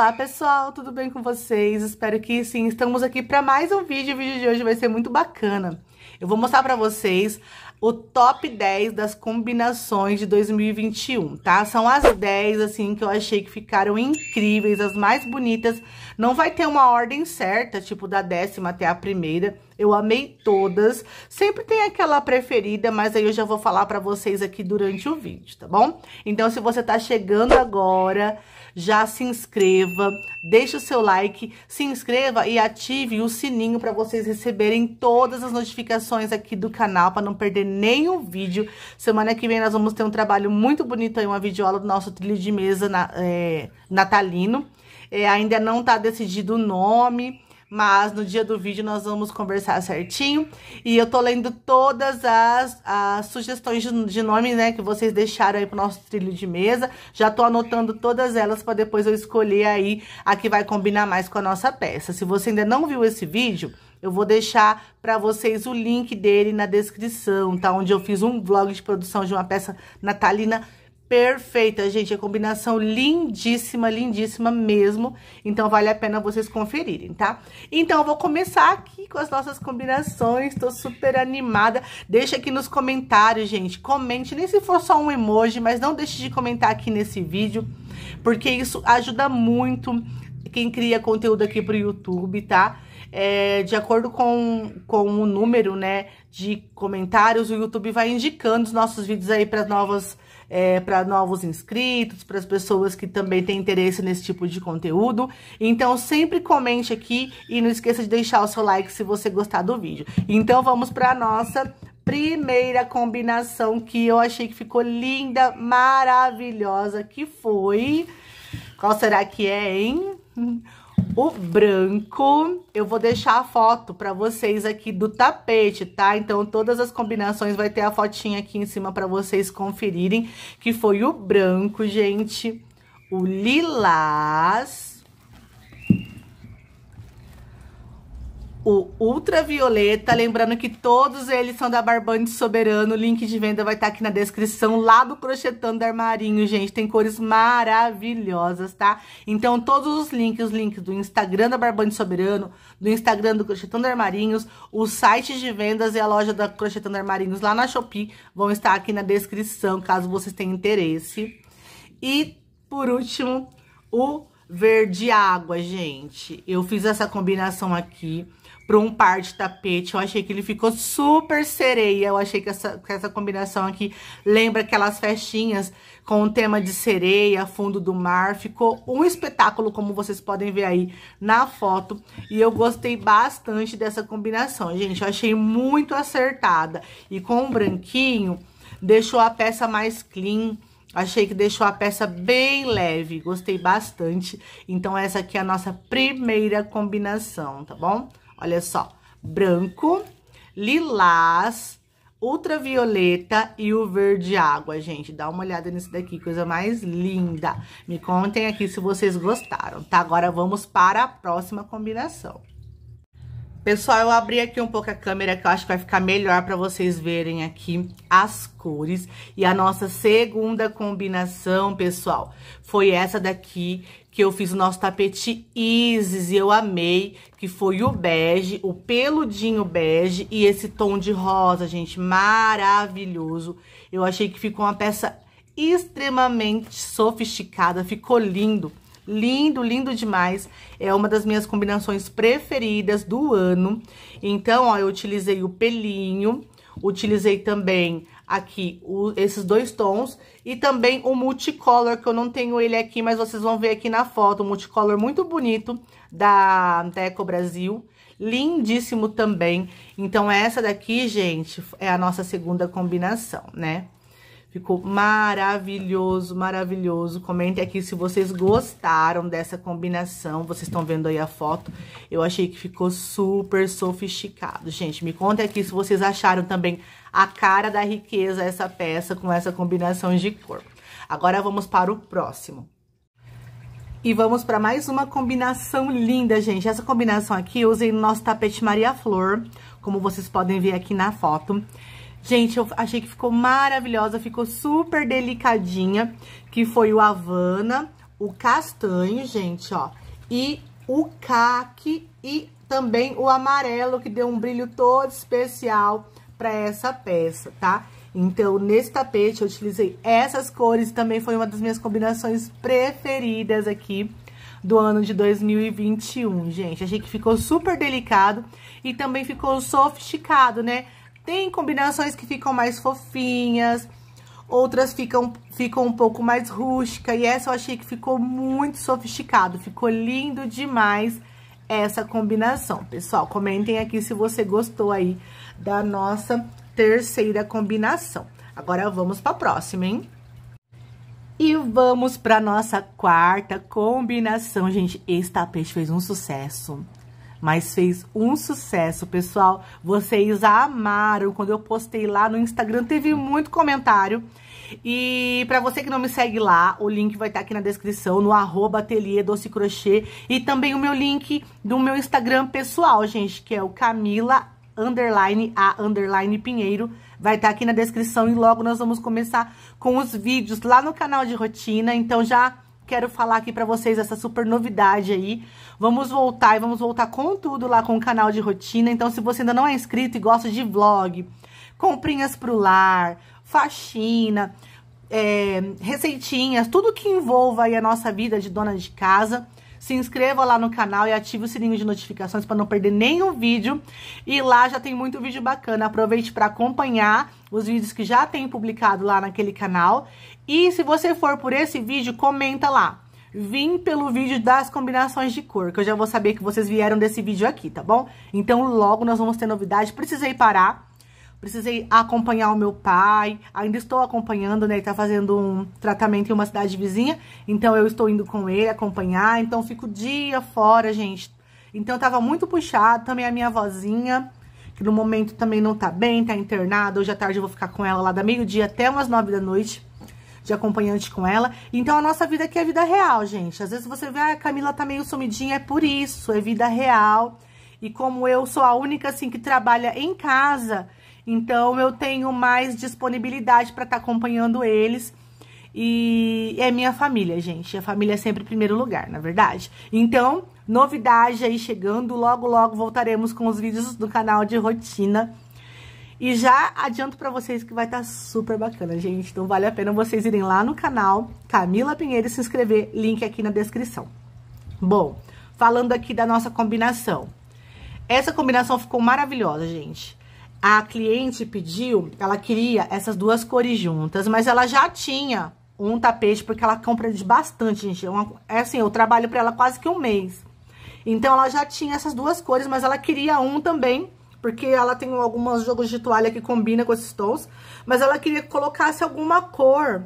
Olá pessoal, tudo bem com vocês? Espero que sim. Estamos aqui para mais um vídeo. O vídeo de hoje vai ser muito bacana. Eu vou mostrar para vocês o top 10 das combinações de 2021, tá? São as 10, assim, que eu achei que ficaram incríveis, as mais bonitas. Não vai ter uma ordem certa, tipo da décima até a primeira. Eu amei todas. Sempre tem aquela preferida, mas aí eu já vou falar para vocês aqui durante o vídeo, tá bom? Então, se você tá chegando agora já se inscreva, deixe o seu like, se inscreva e ative o sininho para vocês receberem todas as notificações aqui do canal para não perder nenhum vídeo. Semana que vem nós vamos ter um trabalho muito bonito aí, uma videoaula do nosso trilho de mesa na, é, natalino. É, ainda não está decidido o nome, mas no dia do vídeo nós vamos conversar certinho. E eu tô lendo todas as, as sugestões de, de nome, né, que vocês deixaram aí pro nosso trilho de mesa. Já tô anotando todas elas para depois eu escolher aí a que vai combinar mais com a nossa peça. Se você ainda não viu esse vídeo, eu vou deixar para vocês o link dele na descrição, tá? Onde eu fiz um vlog de produção de uma peça natalina perfeita, gente. É combinação lindíssima, lindíssima mesmo. Então, vale a pena vocês conferirem, tá? Então, eu vou começar aqui com as nossas combinações. Tô super animada. Deixa aqui nos comentários, gente. Comente, nem se for só um emoji, mas não deixe de comentar aqui nesse vídeo. Porque isso ajuda muito quem cria conteúdo aqui pro YouTube, tá? É, de acordo com, com o número, né, de comentários, o YouTube vai indicando os nossos vídeos aí para novas é, para novos inscritos, para as pessoas que também têm interesse nesse tipo de conteúdo. Então, sempre comente aqui e não esqueça de deixar o seu like se você gostar do vídeo. Então, vamos para a nossa primeira combinação que eu achei que ficou linda, maravilhosa, que foi... Qual será que é, hein? o branco. Eu vou deixar a foto pra vocês aqui do tapete, tá? Então, todas as combinações vai ter a fotinha aqui em cima pra vocês conferirem, que foi o branco, gente, o lilás, o Ultravioleta. Lembrando que todos eles são da Barbante Soberano. O link de venda vai estar tá aqui na descrição, lá do Crochetando Armarinho, gente. Tem cores maravilhosas, tá? Então, todos os links, os links do Instagram da Barbante Soberano, do Instagram do Crochetando Armarinhos, o site de vendas e a loja da Crochetando Armarinhos lá na Shopee vão estar aqui na descrição, caso vocês tenham interesse. E, por último, o verde água, gente. Eu fiz essa combinação aqui para um par de tapete. Eu achei que ele ficou super sereia. Eu achei que essa, que essa combinação aqui lembra aquelas festinhas com o tema de sereia, fundo do mar. Ficou um espetáculo, como vocês podem ver aí na foto. E eu gostei bastante dessa combinação, gente. Eu achei muito acertada. E com o branquinho, deixou a peça mais clean. Achei que deixou a peça bem leve, gostei bastante. Então, essa aqui é a nossa primeira combinação, tá bom? Olha só, branco, lilás, ultravioleta e o verde água, gente. Dá uma olhada nesse daqui, coisa mais linda. Me contem aqui se vocês gostaram, tá? Agora vamos para a próxima combinação. Pessoal, eu abri aqui um pouco a câmera que eu acho que vai ficar melhor para vocês verem aqui as cores. E a nossa segunda combinação, pessoal, foi essa daqui, que eu fiz o nosso tapete Isis e eu amei, que foi o bege, o peludinho bege e esse tom de rosa, gente, maravilhoso. Eu achei que ficou uma peça extremamente sofisticada, ficou lindo. Lindo, lindo demais. É uma das minhas combinações preferidas do ano. Então, ó, eu utilizei o pelinho, utilizei também aqui o, esses dois tons e também o multicolor, que eu não tenho ele aqui, mas vocês vão ver aqui na foto, um multicolor muito bonito da, da Eco Brasil, lindíssimo também. Então essa daqui, gente, é a nossa segunda combinação, né? Ficou maravilhoso, maravilhoso. Comentem aqui se vocês gostaram dessa combinação. Vocês estão vendo aí a foto. Eu achei que ficou super sofisticado. Gente, me contem aqui se vocês acharam também a cara da riqueza essa peça com essa combinação de cor. Agora vamos para o próximo. E vamos para mais uma combinação linda, gente. Essa combinação aqui eu usei no nosso tapete Maria Flor, como vocês podem ver aqui na foto. Gente, eu achei que ficou maravilhosa, ficou super delicadinha, que foi o Havana, o castanho, gente, ó, e o caque e também o amarelo, que deu um brilho todo especial para essa peça, tá? Então, nesse tapete, eu utilizei essas cores, também foi uma das minhas combinações preferidas aqui do ano de 2021, gente. Achei que ficou super delicado e também ficou sofisticado, né? Tem combinações que ficam mais fofinhas, outras ficam, ficam um pouco mais rústica. E essa eu achei que ficou muito sofisticado, ficou lindo demais essa combinação. Pessoal, comentem aqui se você gostou aí da nossa terceira combinação. Agora vamos para a próxima, hein? E vamos para nossa quarta combinação, gente. Esse tapete fez um sucesso mas fez um sucesso, pessoal. Vocês amaram quando eu postei lá no Instagram, teve muito comentário. E para você que não me segue lá, o link vai estar tá aqui na descrição, no arroba ateliê doce crochê. E também o meu link do meu Instagram pessoal, gente, que é o Camila underline a underline Pinheiro. Vai estar tá aqui na descrição e logo nós vamos começar com os vídeos lá no canal de rotina. Então já quero falar aqui para vocês essa super novidade aí. Vamos voltar e vamos voltar com tudo lá com o canal de rotina. Então, se você ainda não é inscrito e gosta de vlog, comprinhas pro lar, faxina, é, receitinhas, tudo que envolva aí a nossa vida de dona de casa, se inscreva lá no canal e ative o sininho de notificações para não perder nenhum vídeo. E lá já tem muito vídeo bacana. Aproveite para acompanhar os vídeos que já tem publicado lá naquele canal. E se você for por esse vídeo, comenta lá vim pelo vídeo das combinações de cor, que eu já vou saber que vocês vieram desse vídeo aqui, tá bom? Então logo nós vamos ter novidade, precisei parar, precisei acompanhar o meu pai, ainda estou acompanhando, né? Ele tá fazendo um tratamento em uma cidade vizinha, então eu estou indo com ele acompanhar, então fico dia fora, gente. Então tava muito puxado, também a minha vozinha, que no momento também não tá bem, tá internada, hoje à tarde eu vou ficar com ela lá da meio-dia até umas nove da noite. De acompanhante com ela. Então a nossa vida aqui é vida real, gente. Às vezes você vê, ah, a Camila tá meio sumidinha, é por isso, é vida real. E como eu sou a única assim que trabalha em casa, então eu tenho mais disponibilidade para estar tá acompanhando eles. E é minha família, gente. A família é sempre primeiro lugar, na verdade. Então, novidade aí chegando. Logo, logo voltaremos com os vídeos do canal de rotina. E já adianto para vocês que vai estar tá super bacana, gente. Então vale a pena vocês irem lá no canal Camila Pinheiro e se inscrever. Link aqui na descrição. Bom, falando aqui da nossa combinação. Essa combinação ficou maravilhosa, gente a cliente pediu, ela queria essas duas cores juntas, mas ela já tinha um tapete, porque ela compra de bastante, gente. É uma, é assim, eu trabalho para ela quase que um mês. Então, ela já tinha essas duas cores, mas ela queria um também, porque ela tem alguns jogos de toalha que combina com esses tons. Mas ela queria que colocasse alguma cor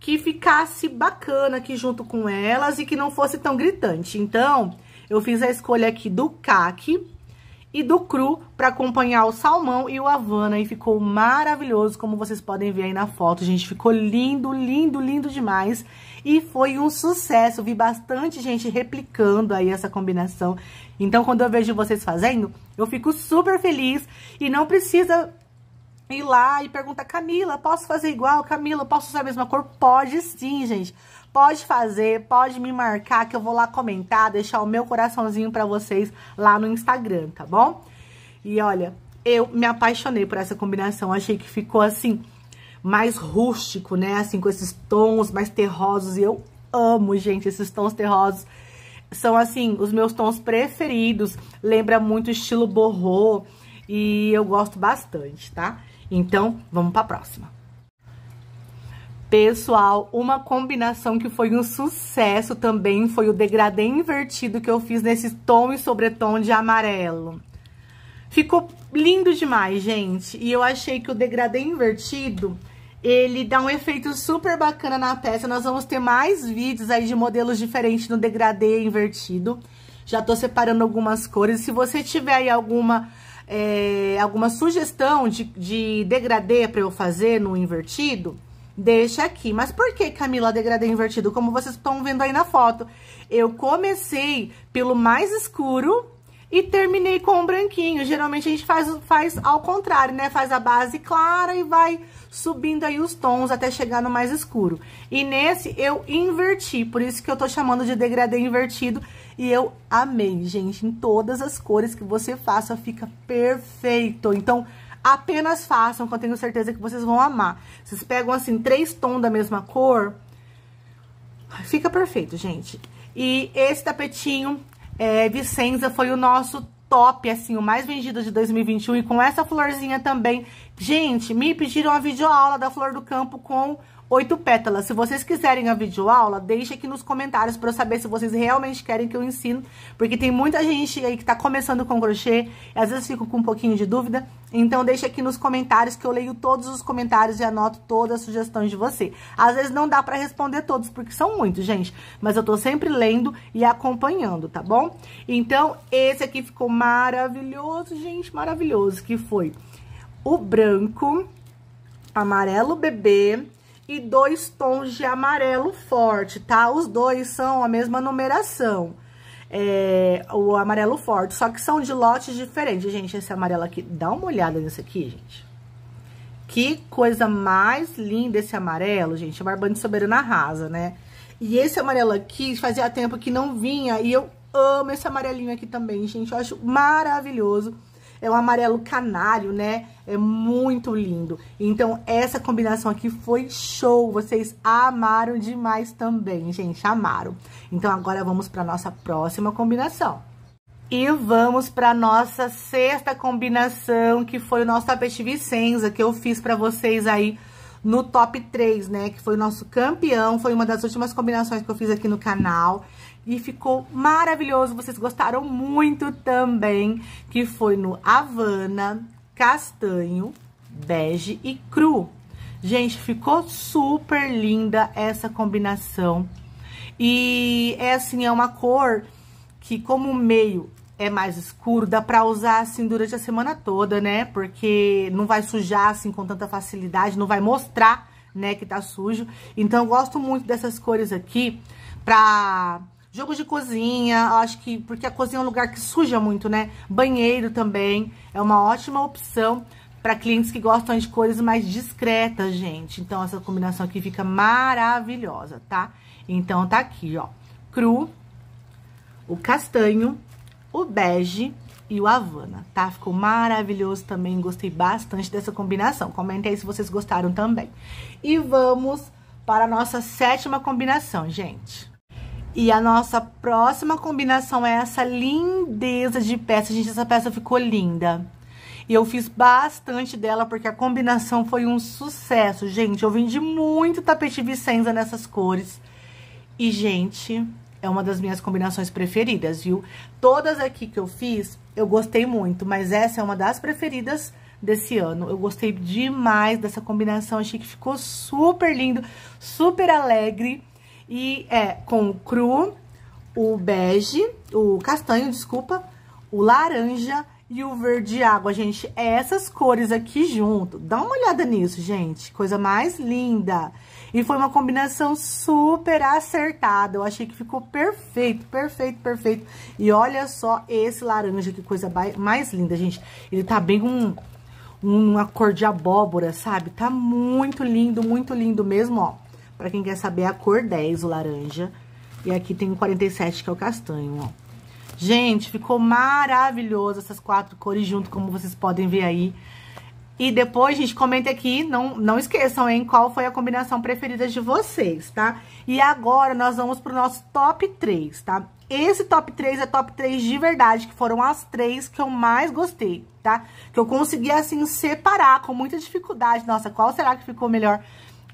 que ficasse bacana aqui junto com elas e que não fosse tão gritante. Então, eu fiz a escolha aqui do caque, e do cru para acompanhar o salmão e o Havana e ficou maravilhoso, como vocês podem ver aí na foto, gente, ficou lindo, lindo, lindo demais e foi um sucesso, vi bastante gente replicando aí essa combinação, então quando eu vejo vocês fazendo, eu fico super feliz e não precisa ir lá e perguntar, Camila, posso fazer igual? Camila, posso usar a mesma cor? Pode sim, gente. Pode fazer, pode me marcar que eu vou lá comentar, deixar o meu coraçãozinho para vocês lá no Instagram, tá bom? E olha, eu me apaixonei por essa combinação, achei que ficou assim mais rústico, né? Assim com esses tons mais terrosos e eu amo, gente, esses tons terrosos. São assim os meus tons preferidos, lembra muito estilo borrô e eu gosto bastante, tá? Então, vamos para a próxima. Pessoal, uma combinação que foi um sucesso também foi o degradê invertido que eu fiz nesse tom e sobretom de amarelo. Ficou lindo demais, gente. E eu achei que o degradê invertido, ele dá um efeito super bacana na peça. Nós vamos ter mais vídeos aí de modelos diferentes no degradê invertido. Já tô separando algumas cores. Se você tiver aí alguma é, alguma sugestão de, de degradê para eu fazer no invertido, deixa aqui. Mas por que, Camila, degradê invertido? Como vocês estão vendo aí na foto, eu comecei pelo mais escuro e terminei com o branquinho. Geralmente a gente faz, faz ao contrário, né? Faz a base clara e vai subindo aí os tons até chegar no mais escuro. E nesse eu inverti, por isso que eu tô chamando de degradê invertido. E eu amei, gente, em todas as cores que você faça fica perfeito. Então, apenas façam, que eu tenho certeza que vocês vão amar. Vocês pegam, assim, três tons da mesma cor, fica perfeito, gente. E esse tapetinho é, Vicenza foi o nosso top, assim, o mais vendido de 2021. E com essa florzinha também. Gente, me pediram a videoaula da Flor do Campo com oito pétalas. Se vocês quiserem a videoaula, deixa aqui nos comentários para eu saber se vocês realmente querem que eu ensino, porque tem muita gente aí que está começando com crochê, e às vezes fico com um pouquinho de dúvida, então deixa aqui nos comentários que eu leio todos os comentários e anoto todas as sugestões de você. Às vezes não dá para responder todos, porque são muitos, gente, mas eu estou sempre lendo e acompanhando, tá bom? Então, esse aqui ficou maravilhoso, gente, maravilhoso, que foi o branco, amarelo bebê, e dois tons de amarelo forte, tá? Os dois são a mesma numeração. É, o amarelo forte, só que são de lotes diferentes. Gente, esse amarelo aqui, dá uma olhada nesse aqui, gente. Que coisa mais linda esse amarelo, gente. A Barbante Soberana rasa, né? E esse amarelo aqui, fazia tempo que não vinha, e eu amo esse amarelinho aqui também, gente. Eu acho maravilhoso é um amarelo canário, né? É muito lindo. Então, essa combinação aqui foi show. Vocês amaram demais também, gente. Amaram. Então, agora vamos para nossa próxima combinação. E vamos para nossa sexta combinação, que foi o nosso tapete Vicenza, que eu fiz para vocês aí no top 3, né? Que foi o nosso campeão, foi uma das últimas combinações que eu fiz aqui no canal e ficou maravilhoso. Vocês gostaram muito também, que foi no Havana, castanho, bege e cru. Gente, ficou super linda essa combinação. E é assim, é uma cor que como o meio é mais escuro, dá pra usar assim durante a semana toda, né? Porque não vai sujar assim com tanta facilidade, não vai mostrar, né, que tá sujo. Então eu gosto muito dessas cores aqui pra Jogo de cozinha, acho que... Porque a cozinha é um lugar que suja muito, né? Banheiro também é uma ótima opção para clientes que gostam de cores mais discretas, gente. Então, essa combinação aqui fica maravilhosa, tá? Então, tá aqui, ó. Cru, o castanho, o bege e o Havana, tá? Ficou maravilhoso também, gostei bastante dessa combinação. Comentem aí se vocês gostaram também. E vamos para a nossa sétima combinação, gente. E a nossa próxima combinação é essa lindeza de peça. Gente, essa peça ficou linda. E eu fiz bastante dela porque a combinação foi um sucesso, gente. Eu vendi muito tapete Vicenza nessas cores. E, gente, é uma das minhas combinações preferidas, viu? Todas aqui que eu fiz, eu gostei muito, mas essa é uma das preferidas desse ano. Eu gostei demais dessa combinação, achei que ficou super lindo, super alegre. E é com o cru, o bege, o castanho, desculpa, o laranja e o verde água, gente. É essas cores aqui junto. Dá uma olhada nisso, gente. Coisa mais linda. E foi uma combinação super acertada. Eu achei que ficou perfeito, perfeito, perfeito. E olha só esse laranja, que coisa mais linda, gente. Ele tá bem com uma cor de abóbora, sabe? Tá muito lindo, muito lindo mesmo, ó. Pra quem quer saber, é a cor 10, o laranja. E aqui tem o 47, que é o castanho, ó. Gente, ficou maravilhoso essas quatro cores junto, como vocês podem ver aí. E depois, gente, comenta aqui, não, não esqueçam, hein, qual foi a combinação preferida de vocês, tá? E agora nós vamos pro nosso top 3, tá? Esse top 3 é top 3 de verdade, que foram as três que eu mais gostei, tá? Que eu consegui, assim, separar com muita dificuldade. Nossa, qual será que ficou melhor?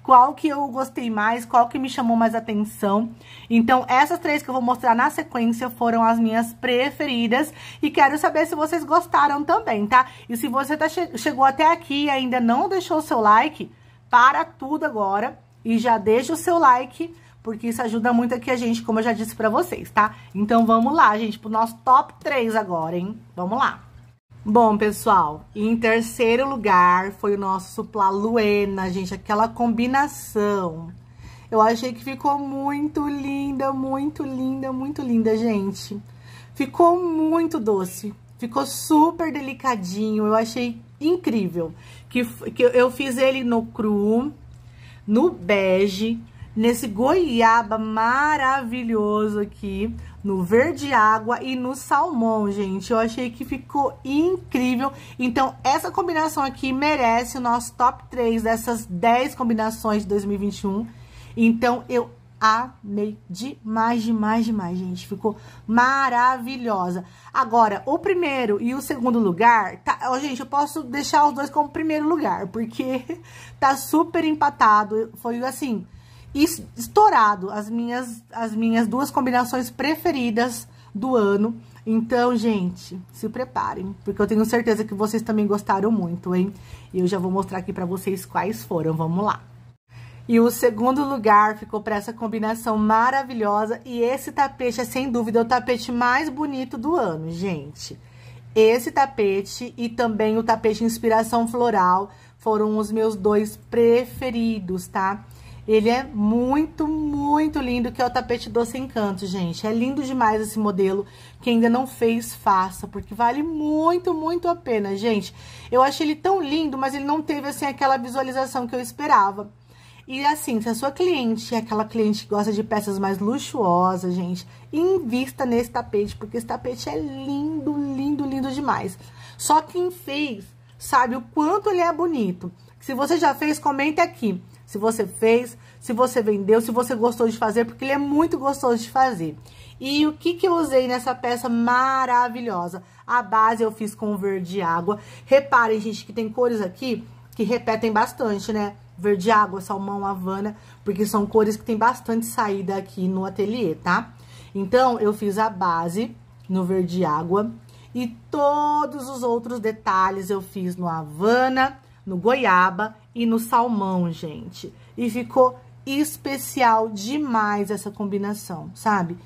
qual que eu gostei mais, qual que me chamou mais atenção. Então, essas três que eu vou mostrar na sequência foram as minhas preferidas e quero saber se vocês gostaram também, tá? E se você tá che chegou até aqui e ainda não deixou o seu like, para tudo agora e já deixa o seu like, porque isso ajuda muito aqui a gente, como eu já disse pra vocês, tá? Então, vamos lá, gente, pro nosso top 3 agora, hein? Vamos lá! Bom, pessoal, em terceiro lugar foi o nosso plaluena, gente, aquela combinação. Eu achei que ficou muito linda, muito linda, muito linda, gente. Ficou muito doce, ficou super delicadinho, eu achei incrível. Que, que eu fiz ele no cru, no bege, nesse goiaba maravilhoso aqui, no verde água e no salmão, gente. Eu achei que ficou incrível. Então, essa combinação aqui merece o nosso top 3 dessas 10 combinações de 2021. Então, eu amei demais, demais, demais, gente. Ficou maravilhosa. Agora, o primeiro e o segundo lugar, tá, gente, eu posso deixar os dois como primeiro lugar, porque tá super empatado. Foi assim, estourado as minhas, as minhas duas combinações preferidas do ano. Então, gente, se preparem, porque eu tenho certeza que vocês também gostaram muito, hein? E eu já vou mostrar aqui para vocês quais foram, vamos lá. E o segundo lugar ficou para essa combinação maravilhosa. E esse tapete é, sem dúvida, o tapete mais bonito do ano, gente. Esse tapete e também o tapete Inspiração Floral foram os meus dois preferidos, tá? Ele é muito, muito lindo, que é o tapete doce encanto, gente. É lindo demais esse modelo. Quem ainda não fez, faça, porque vale muito, muito a pena, gente. Eu achei ele tão lindo, mas ele não teve, assim, aquela visualização que eu esperava. E assim, se a sua cliente é aquela cliente que gosta de peças mais luxuosas, gente, invista nesse tapete, porque esse tapete é lindo, lindo, lindo demais. Só quem fez sabe o quanto ele é bonito. Se você já fez, comenta aqui se você fez, se você vendeu, se você gostou de fazer, porque ele é muito gostoso de fazer. E o que, que eu usei nessa peça maravilhosa? A base eu fiz com verde água. Reparem, gente, que tem cores aqui que repetem bastante, né? Verde água, salmão, havana, porque são cores que tem bastante saída aqui no ateliê, tá? Então, eu fiz a base no verde água e todos os outros detalhes eu fiz no havana, no goiaba e no salmão, gente. E ficou especial demais essa combinação, sabe?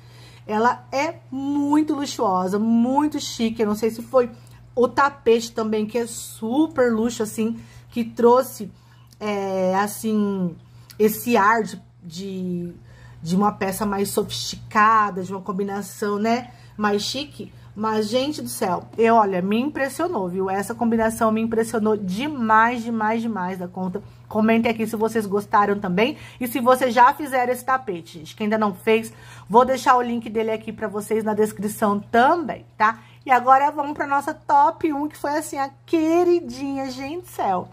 Ela é muito luxuosa, muito chique. Eu não sei se foi o tapete também, que é super luxo, assim, que trouxe, é, assim, esse ar de, de, de uma peça mais sofisticada, de uma combinação, né, mais chique. Mas, gente do céu, eu, olha, me impressionou, viu? Essa combinação me impressionou demais, demais, demais da conta. Comentem aqui se vocês gostaram também e se vocês já fizeram esse tapete, gente, que ainda não fez. Vou deixar o link dele aqui pra vocês na descrição também, tá? E agora vamos pra nossa top 1, que foi assim, a queridinha, gente do céu.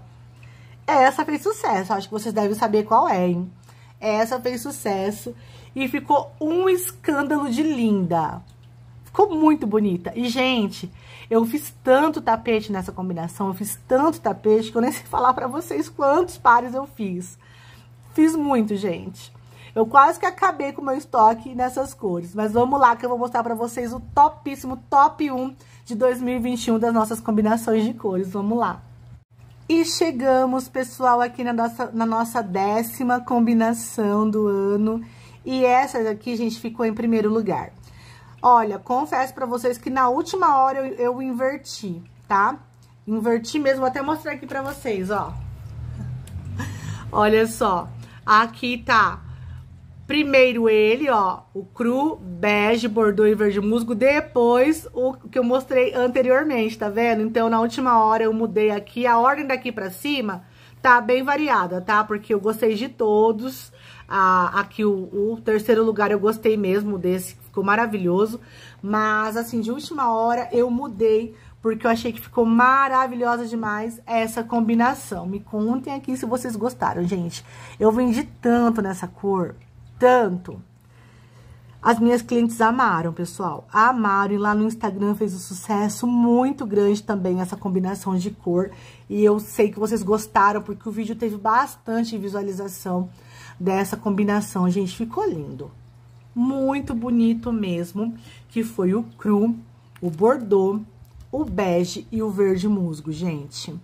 Essa fez sucesso, acho que vocês devem saber qual é, hein? Essa fez sucesso e ficou um escândalo de linda. Ficou muito bonita. E, gente, eu fiz tanto tapete nessa combinação, eu fiz tanto tapete que eu nem sei falar pra vocês quantos pares eu fiz. Fiz muito, gente. Eu quase que acabei com o meu estoque nessas cores. Mas vamos lá que eu vou mostrar pra vocês o topíssimo top 1 de 2021 das nossas combinações de cores. Vamos lá. E chegamos, pessoal, aqui na nossa, na nossa décima combinação do ano. E essa daqui, gente, ficou em primeiro lugar. Olha, confesso para vocês que na última hora eu, eu inverti, tá? Inverti mesmo, vou até mostrar aqui para vocês, ó. Olha só. Aqui tá primeiro ele, ó, o cru, bege, bordô e verde musgo, depois o que eu mostrei anteriormente, tá vendo? Então, na última hora eu mudei aqui, a ordem daqui pra cima tá bem variada, tá? Porque eu gostei de todos, ah, aqui o, o terceiro lugar eu gostei mesmo desse, ficou maravilhoso. Mas, assim, de última hora eu mudei, porque eu achei que ficou maravilhosa demais essa combinação. Me contem aqui se vocês gostaram, gente. Eu vendi tanto nessa cor, tanto. As minhas clientes amaram, pessoal. Amaram e lá no Instagram fez um sucesso muito grande também essa combinação de cor. E eu sei que vocês gostaram porque o vídeo teve bastante visualização dessa combinação. Gente, ficou lindo muito bonito mesmo, que foi o cru, o bordô, o bege e o verde musgo, gente.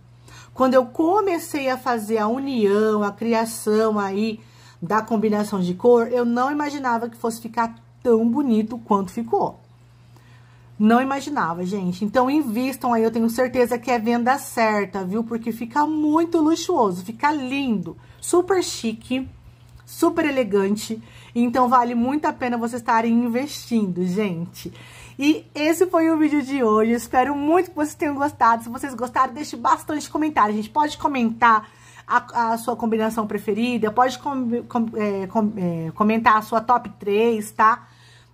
Quando eu comecei a fazer a união, a criação aí da combinação de cor, eu não imaginava que fosse ficar tão bonito quanto ficou. Não imaginava, gente. Então, invistam aí, eu tenho certeza que é venda certa, viu? Porque fica muito luxuoso, fica lindo, super chique super elegante. Então vale muito a pena vocês estarem investindo, gente. E esse foi o vídeo de hoje. Espero muito que vocês tenham gostado. Se vocês gostaram, deixe bastante comentário. A gente pode comentar a, a, sua combinação preferida, pode com, com, é, com, é, comentar a sua top 3, tá?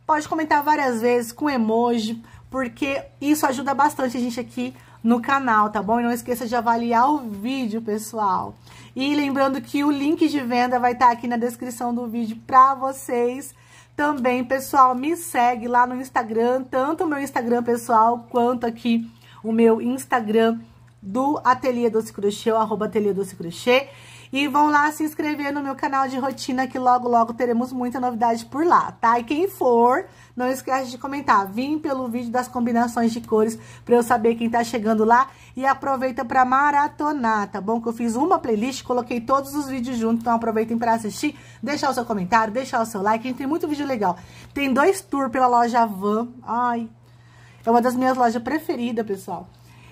Pode comentar várias vezes com emoji, porque isso ajuda bastante a gente aqui no canal, tá bom? E não esqueça de avaliar o vídeo, pessoal. E lembrando que o link de venda vai estar tá aqui na descrição do vídeo para vocês. Também, pessoal, me segue lá no Instagram, tanto o meu Instagram pessoal quanto aqui o meu Instagram do Ateliê Doce Crochê, ou Ateliê Doce Crochê. E vão lá se inscrever no meu canal de rotina, que logo, logo teremos muita novidade por lá, tá? E quem for não esquece de comentar. Vim pelo vídeo das combinações de cores para eu saber quem tá chegando lá e aproveita para maratonar, tá bom? Que eu fiz uma playlist, coloquei todos os vídeos juntos, então aproveitem para assistir, deixar o seu comentário, deixar o seu like, a gente tem muito vídeo legal. Tem dois tours pela loja Van. Ai, é uma das minhas lojas preferidas, pessoal.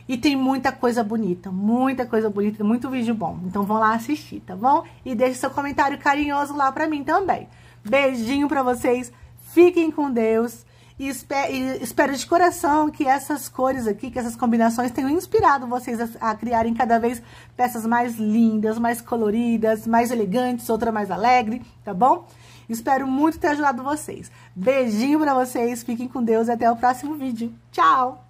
E tem muita coisa bonita, muita coisa bonita, muito vídeo bom. Então vão lá assistir, tá bom? E deixe seu comentário carinhoso lá pra mim também. Beijinho pra vocês. Fiquem com Deus. E espero de coração que essas cores aqui, que essas combinações tenham inspirado vocês a, a, criarem cada vez peças mais lindas, mais coloridas, mais elegantes, outra mais alegre, tá bom? Espero muito ter ajudado vocês. Beijinho para vocês, fiquem com Deus e até o próximo vídeo. Tchau!